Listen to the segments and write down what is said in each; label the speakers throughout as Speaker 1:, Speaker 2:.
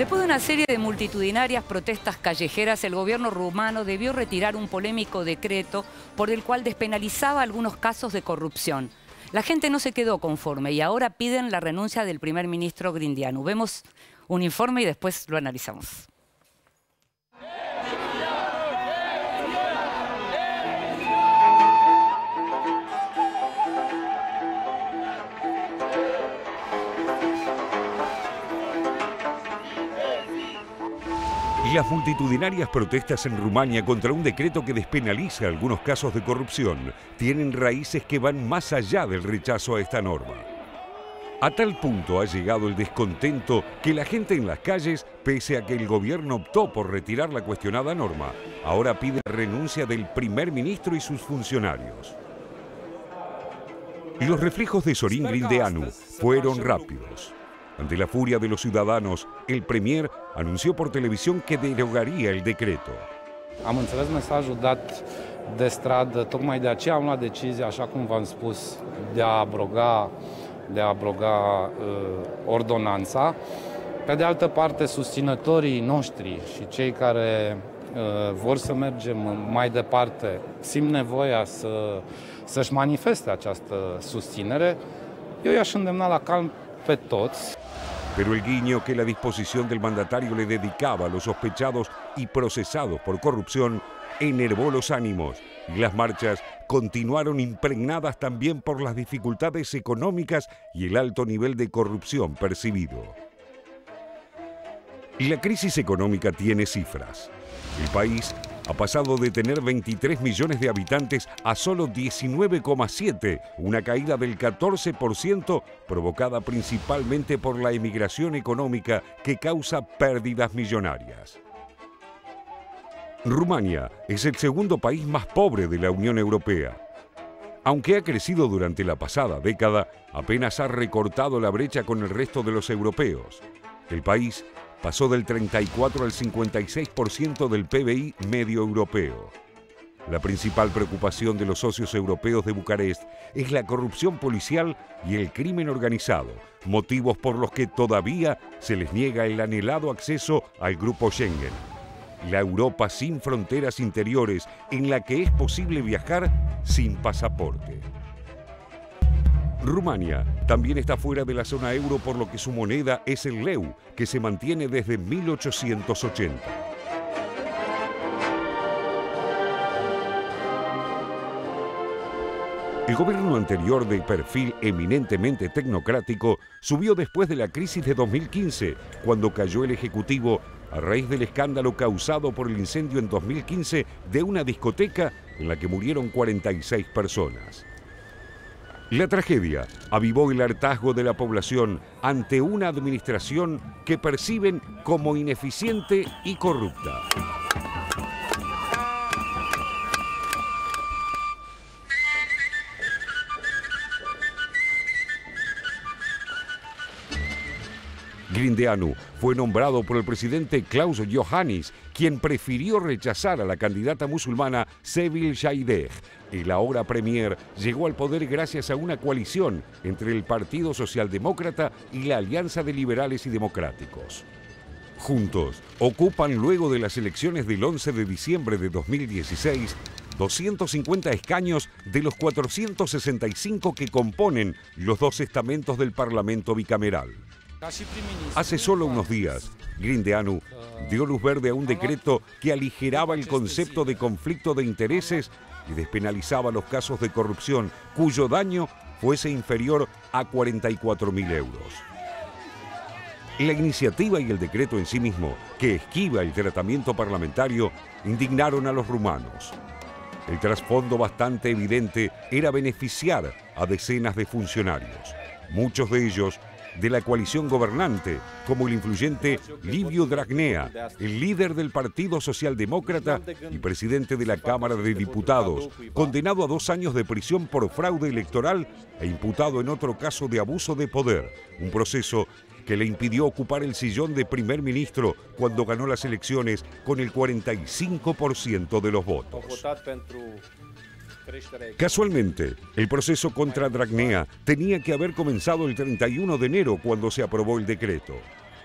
Speaker 1: Después de una serie de multitudinarias protestas callejeras, el gobierno rumano debió retirar un polémico decreto por el cual despenalizaba algunos casos de corrupción. La gente no se quedó conforme y ahora piden la renuncia del primer ministro Grindianu. Vemos un informe y después lo analizamos.
Speaker 2: Las multitudinarias protestas en Rumania contra un decreto que despenaliza algunos casos de corrupción tienen raíces que van más allá del rechazo a esta norma. A tal punto ha llegado el descontento que la gente en las calles, pese a que el gobierno optó por retirar la cuestionada norma, ahora pide renuncia del primer ministro y sus funcionarios. Y Los reflejos de Sorin Grindeanu fueron rápidos. Ante la furia de los ciudadanos, el Premier anunció por televisión que derogaría el decreto. Am înțeles mesajul dat de stradă, tocmai de aceea am luat decizia, așa cum v-am spus, de a abroga, de a abroga uh, ordonanța. Pe de altă parte, susținătorii noștri și cei care uh, vor să mergem mai departe simt nevoia să, să-și manifeste această susținere, eu i-aș îndemna la calm Pero el guiño que la disposición del mandatario le dedicaba a los sospechados y procesados por corrupción enervó los ánimos y las marchas continuaron impregnadas también por las dificultades económicas y el alto nivel de corrupción percibido. La crisis económica tiene cifras. El país ha pasado de tener 23 millones de habitantes a solo 19,7, una caída del 14% provocada principalmente por la emigración económica que causa pérdidas millonarias. Rumania es el segundo país más pobre de la Unión Europea. Aunque ha crecido durante la pasada década, apenas ha recortado la brecha con el resto de los europeos. El país pasó del 34 al 56% del PBI medio europeo. La principal preocupación de los socios europeos de Bucarest es la corrupción policial y el crimen organizado, motivos por los que todavía se les niega el anhelado acceso al grupo Schengen. La Europa sin fronteras interiores en la que es posible viajar sin pasaporte. Rumania también está fuera de la zona euro por lo que su moneda es el leu, que se mantiene desde 1880. El gobierno anterior de perfil eminentemente tecnocrático subió después de la crisis de 2015, cuando cayó el Ejecutivo a raíz del escándalo causado por el incendio en 2015 de una discoteca en la que murieron 46 personas. La tragedia avivó el hartazgo de la población ante una administración que perciben como ineficiente y corrupta. Grindeanu fue nombrado por el presidente Klaus Johannes, quien prefirió rechazar a la candidata musulmana Sevil Shaideh el ahora Premier llegó al poder gracias a una coalición entre el Partido Socialdemócrata y la Alianza de Liberales y Democráticos. Juntos, ocupan luego de las elecciones del 11 de diciembre de 2016 250 escaños de los 465 que componen los dos estamentos del Parlamento bicameral. Hace solo unos días, Grindeanu dio luz verde a un decreto que aligeraba el concepto de conflicto de intereses y despenalizaba los casos de corrupción cuyo daño fuese inferior a 44.000 euros. La iniciativa y el decreto en sí mismo, que esquiva el tratamiento parlamentario, indignaron a los rumanos. El trasfondo bastante evidente era beneficiar a decenas de funcionarios, muchos de ellos de la coalición gobernante, como el influyente Livio Dragnea, el líder del Partido Socialdemócrata y presidente de la Cámara de Diputados, condenado a dos años de prisión por fraude electoral e imputado en otro caso de abuso de poder, un proceso que le impidió ocupar el sillón de primer ministro cuando ganó las elecciones con el 45% de los
Speaker 3: votos.
Speaker 2: Casualmente, el proceso contra Dragnea tenía que haber comenzado el 31 de enero cuando se aprobó el decreto.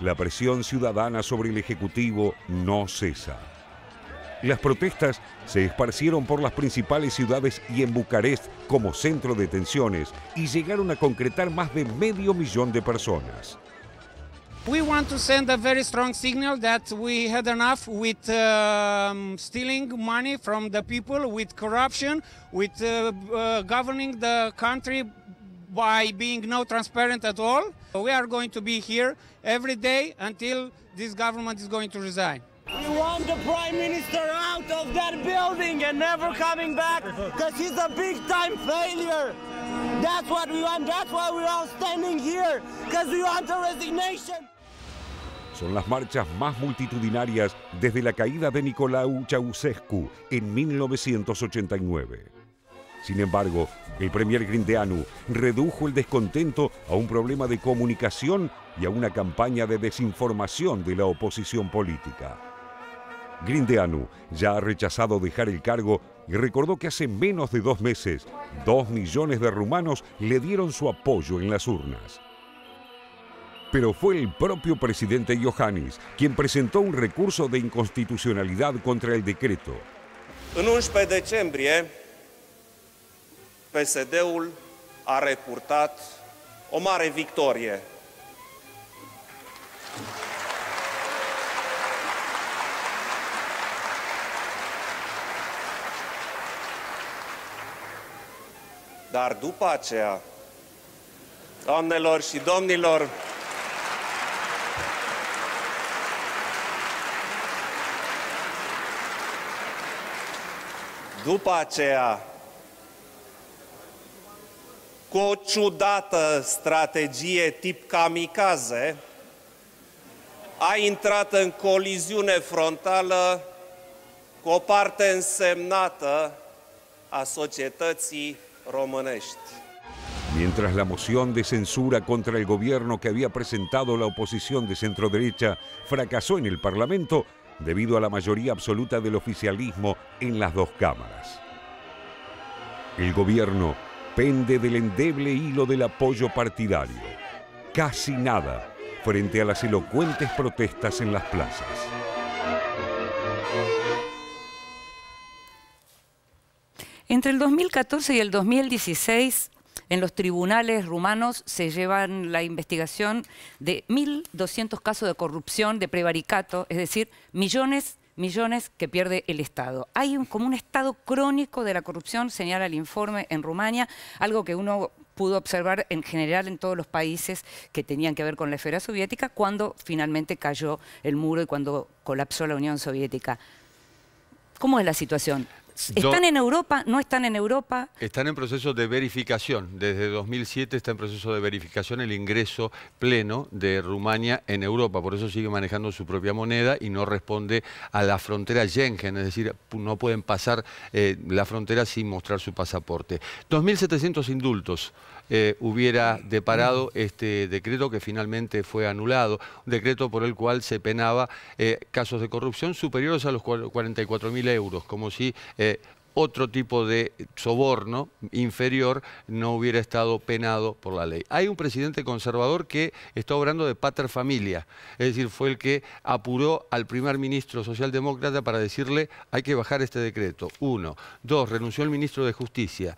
Speaker 2: La presión ciudadana sobre el Ejecutivo no cesa. Las protestas se esparcieron por las principales ciudades y en Bucarest como centro de tensiones y llegaron a concretar más de medio millón de personas.
Speaker 3: We want to send a very
Speaker 2: strong signal that we had enough with um, stealing money from the people, with corruption, with uh, uh, governing the country by being no transparent at all. We are going to be here every day until
Speaker 3: this government is going to resign. We want the prime minister out of that building and never coming back because he's a big time failure. That's what we want. That's why we're all standing here because we want a resignation. Son
Speaker 2: las marchas más multitudinarias desde la caída de Nicolau Ceausescu en 1989. Sin embargo, el premier Grindeanu redujo el descontento a un problema de comunicación y a una campaña de desinformación de la oposición política. Grindeanu ya ha rechazado dejar el cargo y recordó que hace menos de dos meses, dos millones de rumanos le dieron su apoyo en las urnas pero fue el propio presidente Iohannis quien presentó un recurso de inconstitucionalidad contra el decreto. În 11 decembrie, PSD-ul a reportat o mare victorie. Dar după aceea, doamnelor și domnilor, După aceea, cu o ciudată strategie tip kamikaze, a intrat en coliziune frontal cu o parte însemnată a societății românești. Mientras la moción de censura contra el gobierno que había presentado la oposición de centro derecha fracasó en el Parlamento, debido a la mayoría absoluta del oficialismo en las dos cámaras. El gobierno pende del endeble hilo del apoyo partidario. Casi nada frente a las elocuentes protestas en las plazas.
Speaker 1: Entre el 2014 y el 2016, en los tribunales rumanos se llevan la investigación de 1.200 casos de corrupción, de prevaricato, es decir, millones millones que pierde el Estado. Hay como un estado crónico de la corrupción, señala el informe en Rumania, algo que uno pudo observar en general en todos los países que tenían que ver con la esfera soviética cuando finalmente cayó el muro y cuando colapsó la Unión Soviética. ¿Cómo es la situación? ¿Están en Europa? ¿No están en Europa?
Speaker 4: Están en proceso de verificación. Desde 2007 está en proceso de verificación el ingreso pleno de Rumania en Europa. Por eso sigue manejando su propia moneda y no responde a la frontera Schengen. Es decir, no pueden pasar eh, la frontera sin mostrar su pasaporte. 2.700 indultos eh, hubiera deparado este decreto que finalmente fue anulado, un decreto por el cual se penaba eh, casos de corrupción superiores a los 44.000 euros, como si eh, otro tipo de soborno inferior no hubiera estado penado por la ley. Hay un presidente conservador que está obrando de pater familia, es decir, fue el que apuró al primer ministro socialdemócrata para decirle hay que bajar este decreto. Uno. Dos, renunció el ministro de Justicia.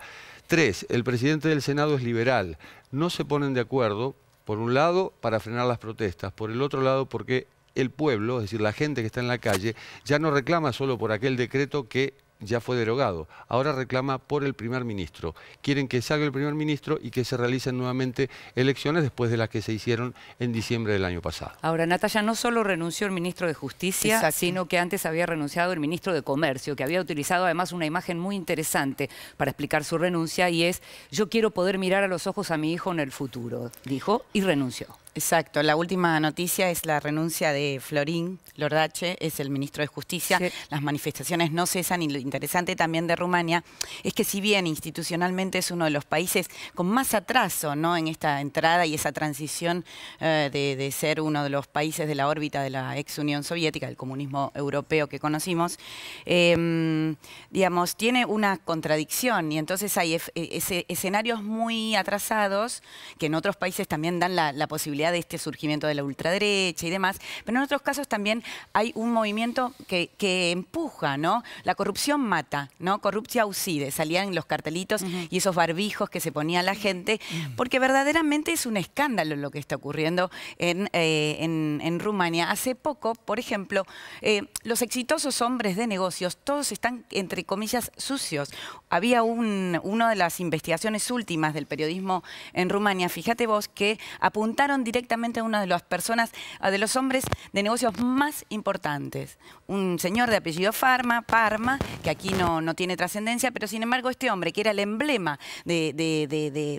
Speaker 4: Tres, el presidente del Senado es liberal. No se ponen de acuerdo, por un lado, para frenar las protestas, por el otro lado, porque el pueblo, es decir, la gente que está en la calle, ya no reclama solo por aquel decreto que ya fue derogado. Ahora reclama por el primer ministro. Quieren que salga el primer ministro y que se realicen nuevamente elecciones después de las que se hicieron en diciembre del año pasado.
Speaker 1: Ahora, Natalia, no solo renunció el ministro de Justicia, sino que antes había renunciado el ministro de Comercio, que había utilizado además una imagen muy interesante para explicar su renuncia y es, yo quiero poder mirar a los ojos a mi hijo
Speaker 5: en el futuro, dijo, y renunció. Exacto, la última noticia es la renuncia de Florín Lordache, es el ministro de Justicia. Las manifestaciones no cesan y lo interesante también de Rumania es que si bien institucionalmente es uno de los países con más atraso ¿no? en esta entrada y esa transición eh, de, ser uno de los países de la órbita de la ex Unión Soviética, el comunismo europeo que conocimos, em, digamos, tiene una contradicción y entonces hay e, escenarios muy atrasados que en otros países también dan la posibilidad de este surgimiento de la ultraderecha y demás, pero en otros casos también hay un movimiento que, empuja, ¿no? La corrupción mata, ¿no? Corrupción auxide, salían los cartelitos y esos barbijos que se ponía la gente, porque verdaderamente es un escándalo lo que está ocurriendo en, eh, Rumania. Hace poco, por ejemplo, eh, los exitosos hombres de negocios, todos están, entre comillas, sucios. Había una de las investigaciones últimas del periodismo en Rumania, fíjate vos, que apuntaron directamente a una de las personas, de los hombres de negocios más importantes. Un señor de apellido Farma, Parma, que aquí no, tiene trascendencia, pero sin embargo este hombre, que era el emblema de,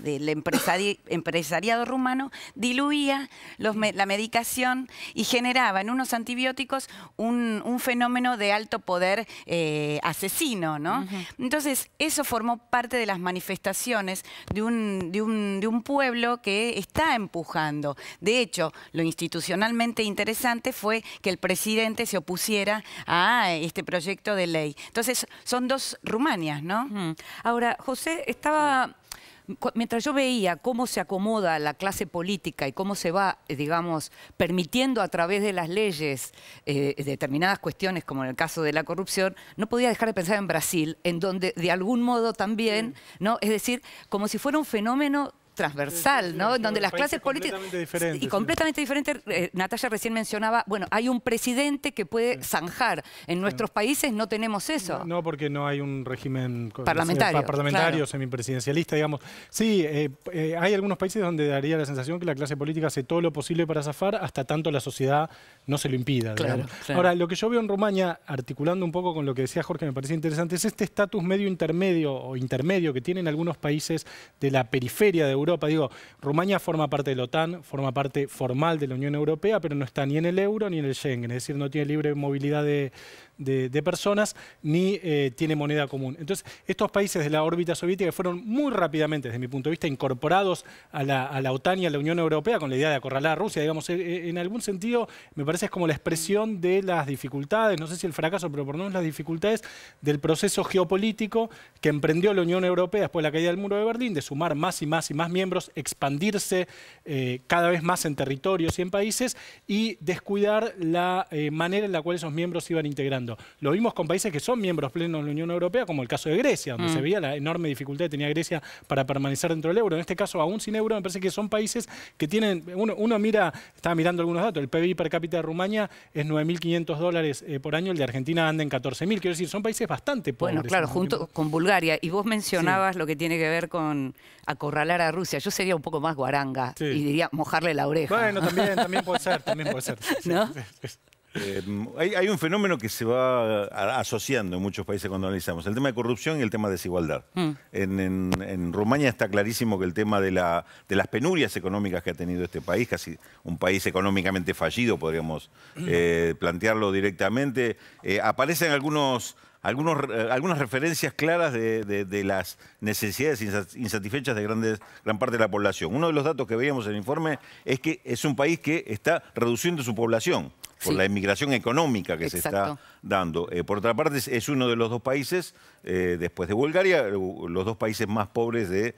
Speaker 5: del empresariado rumano, diluía la medicación y generaba en unos antibióticos un, fenómeno de alto poder eh, asesino, ¿no? Entonces, eso formó parte de las manifestaciones de un, de un pueblo que está empujando de hecho, lo institucionalmente interesante fue que el presidente se opusiera a este proyecto de ley. Entonces, son dos Rumanias, ¿no? Ahora, José, estaba mientras yo veía cómo se
Speaker 1: acomoda la clase política y cómo se va, eh, digamos, permitiendo a través de las leyes eh, determinadas cuestiones, como en el caso de la corrupción, no podía dejar de pensar en Brasil, en donde de algún modo también, ¿no? Es decir, como si fuera un fenómeno transversal, ¿no? Donde las clases políticas... Y completamente diferente. Eh, Natalia recién mencionaba, bueno, hay un presidente que puede zanjar. En nuestros países no tenemos eso.
Speaker 3: No, porque no hay un régimen... Parlamentario. parlamentario, semipresidencialista, digamos. Sí, eh, eh, hay algunos países donde daría la sensación que la clase política hace todo lo posible para zafar hasta tanto la sociedad no se lo impida. Ahora, lo que yo veo en Rumania, articulando un poco con lo que decía Jorge, me parece interesante, es este estatus medio intermedio o intermedio que tienen algunos países de la periferia de Europa Europa. Digo, Rumania forma parte de la OTAN, forma parte formal de la Unión Europea, pero no está ni en el euro ni en el Schengen, es decir, no tiene libre movilidad de, personas ni eh, tiene moneda común. Entonces, estos países de la órbita soviética fueron muy rápidamente, desde mi punto de vista, incorporados a la, OTAN y a la Unión Europea con la idea de acorralar a Rusia. Digamos, e, e, en, algún sentido, me parece como la expresión de las dificultades, no sé si el fracaso, pero por lo menos las dificultades del proceso geopolítico que emprendió la Unión Europea después de la caída del muro de Berlín, de sumar más y más y más miembros, expandirse eh, cada vez más en territorios y en países y descuidar la eh, manera en la cual esos miembros iban integrando. Lo vimos con países que son miembros plenos de la Unión Europea, como el caso de Grecia, donde mm. se veía la enorme dificultad que tenía Grecia para permanecer dentro del euro. En este caso, aún sin euro, me parece que son países que tienen, uno, uno mira, estaba mirando algunos datos, el PBI per cápita de Rumania es 9.500 dólares eh, por año, el de Argentina anda en 14.000, quiero decir, son países bastante pobres. Bueno, claro, este junto
Speaker 1: con Bulgaria, y vos mencionabas lo que tiene que ver con acorralar a Rusia yo sería un poco más guaranga y diría mojarle la oreja. Bueno, también,
Speaker 3: puede ser,
Speaker 6: hay, un fenómeno que se va asociando en muchos países cuando analizamos, el tema de corrupción y el tema de desigualdad. Mm. En, Rumania está clarísimo que el tema de, las penurias económicas que ha tenido este país, casi un país económicamente fallido, podríamos mm. eh, plantearlo directamente, eh, aparecen algunos algunos, eh, algunas referencias claras de, de, las necesidades insatisfechas de grandes, gran parte de la población. Uno de los datos que veíamos en el informe es que es un país que está reduciendo su población por la inmigración económica que se está dando. Eh, por otra parte, es uno de los dos países, eh, después de Bulgaria, eh, los dos países más pobres de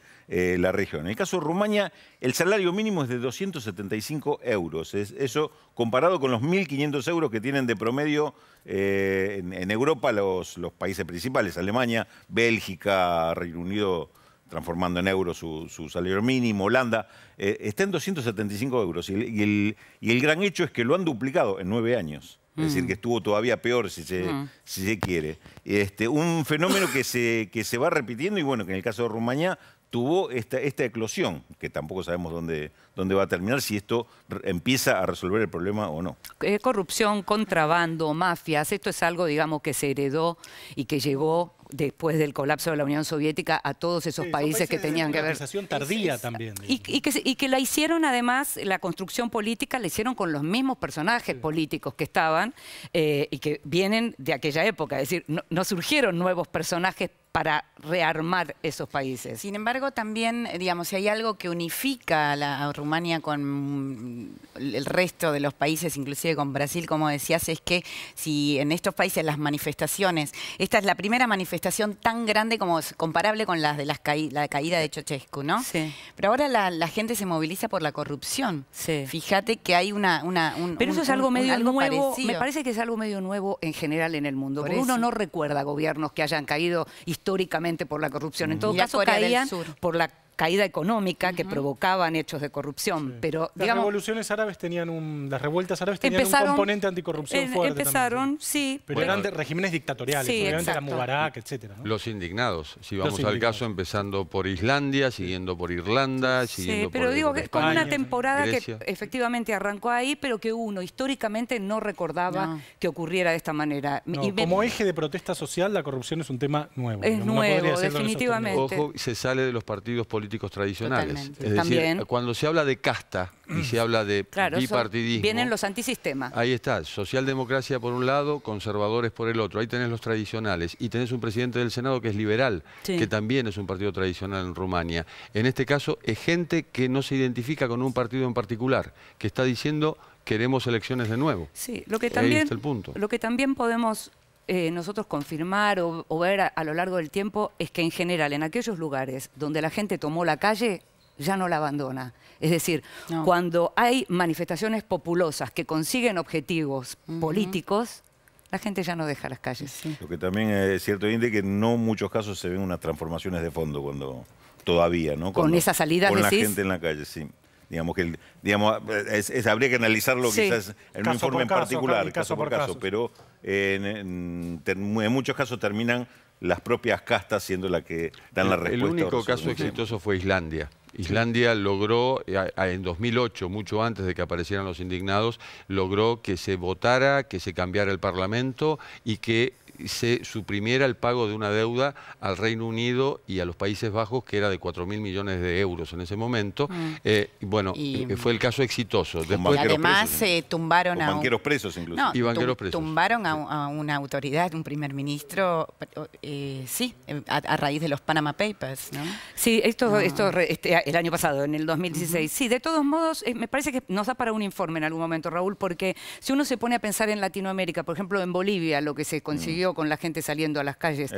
Speaker 6: la región. En el caso de Rumania, el salario mínimo es de 275 euros. eso comparado con los 1.500 euros que tienen de promedio en, Europa los países principales, Alemania, Bélgica, Reino Unido transformando en euros su, salario mínimo, Holanda, eh, está en 275 euros. Y el, gran hecho es que lo han duplicado en nueve años. Es decir, mm. que estuvo todavía peor, si se, mm. si se quiere. Este, un fenómeno que se, que se va repitiendo y bueno, que en el caso de Rumanía tuvo esta, esta eclosión, que tampoco sabemos dónde, dónde va a terminar, si esto empieza a resolver el problema o no.
Speaker 1: Eh, corrupción, contrabando, mafias, esto es algo, digamos, que se heredó y que llegó después del colapso de la Unión Soviética a todos esos países, que tenían que ver. tardía también. Y, y, que, y, que, la hicieron además, la construcción política la hicieron con los mismos personajes políticos que estaban eh, y que vienen de aquella época. Es decir, no, no surgieron nuevos personajes
Speaker 5: para rearmar esos países. Sin embargo, también, eh, digamos, si hay algo que unifica a, la, Rumania con mm, el resto de los países, inclusive con Brasil, como decías, es que si en estos países las manifestaciones, esta es la primera manifestación tan grande como comparable con las de la caída de Chochescu, ¿no? Sí. Pero ahora la, gente se moviliza por la corrupción. Sí. Fíjate que hay una... Pero eso es algo medio nuevo, me parece que
Speaker 1: es algo medio nuevo en general en el mundo, porque uno no recuerda gobiernos que hayan caído históricamente históricamente por la corrupción. En todo caso, caían por la caída económica que provocaban hechos de corrupción. Pero, digamos, las revoluciones árabes tenían un, las revueltas árabes tenían un componente anticorrupción fuerte. Empezaron, sí. Pero eran de regímenes dictatoriales, obviamente Mubarak,
Speaker 3: etcétera. Los
Speaker 4: indignados, si vamos al caso, empezando por Islandia, siguiendo por Irlanda, siguiendo sí, pero digo que es como una temporada que
Speaker 1: efectivamente arrancó ahí, pero que uno históricamente no recordaba que ocurriera de esta manera. Como eje
Speaker 3: de protesta social, la corrupción es un tema nuevo.
Speaker 4: Es nuevo, definitivamente. Ojo, se sale de los partidos políticos tradicionales. Es decir, cuando se habla de casta y se habla de bipartidismo...
Speaker 1: vienen los antisistemas.
Speaker 4: Ahí está, socialdemocracia por un lado, conservadores por el otro. Ahí tenés los tradicionales. Y tenés un presidente del Senado que es liberal, que también es un partido tradicional en Rumania. En este caso es gente que no se identifica con un partido en particular, que está diciendo queremos elecciones de nuevo.
Speaker 1: Sí, lo que también, el punto. Lo que también podemos eh, nosotros confirmar o, ver a, lo largo del tiempo es que en general en aquellos lugares donde la gente tomó la calle ya no la abandona. Es decir, cuando hay manifestaciones populosas que consiguen objetivos políticos, la gente ya no deja las calles. Lo
Speaker 6: que también es cierto, es que no muchos casos se ven unas transformaciones de fondo cuando todavía, ¿no? con esa salida, Con la gente en la calle, sí que digamos, habría que analizarlo quizás en un informe en particular, caso, por caso, pero en, muchos casos terminan las propias
Speaker 4: castas siendo las que dan la respuesta. El único caso exitoso fue Islandia. Islandia logró, eh, en 2008, mucho antes de que aparecieran los indignados, logró que se votara, que se cambiara el Parlamento y que se suprimiera el pago de una deuda al Reino Unido y a los Países Bajos, que era de 4 mil millones de euros en ese momento. Mm. Eh, bueno, y, eh, fue el caso exitoso. Después, y además
Speaker 5: se eh, tumbaron a... Banqueros
Speaker 4: presos incluso. y banqueros presos.
Speaker 5: Tumbaron a, una autoridad, un primer ministro, sí, a, raíz de los Panama Papers, Sí, esto, esto este, el año pasado, en el 2016.
Speaker 1: Sí, de todos modos, me parece que nos da para un informe en algún momento, Raúl, porque si uno se pone a pensar en Latinoamérica, por ejemplo, en Bolivia, lo que se consiguió con la gente saliendo a las calles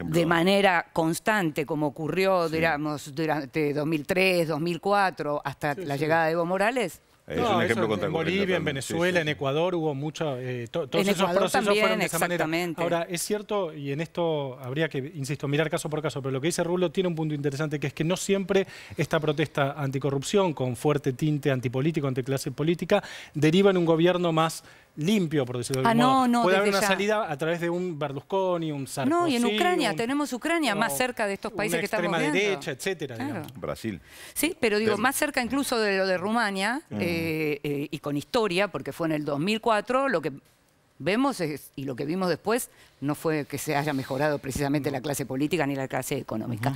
Speaker 1: de manera constante, como ocurrió, digamos, durante 2003, 2004, hasta la llegada de Evo Morales? Eh, es un
Speaker 3: ejemplo contra en Bolivia, en Venezuela, en Ecuador hubo mucho, eh, todos esos procesos fueron de Ahora, es cierto, y en esto habría que, insisto, mirar caso por caso, pero lo que dice Rulo tiene un punto interesante, que es que no siempre esta protesta anticorrupción, con fuerte tinte antipolítico, anticlase política, deriva en un gobierno más limpio, por decirlo de ah, Puede haber una salida a través de un Berlusconi, un Sarkozy. No, y en Ucrania,
Speaker 1: tenemos Ucrania más cerca de estos países que estamos viendo. extrema derecha, etcétera. Brasil. Sí, pero digo, más cerca incluso de lo de Rumania, mm. eh, eh, y con historia, porque fue en el 2004, lo que vemos y lo que vimos después no fue que se haya mejorado precisamente la clase política ni la clase económica.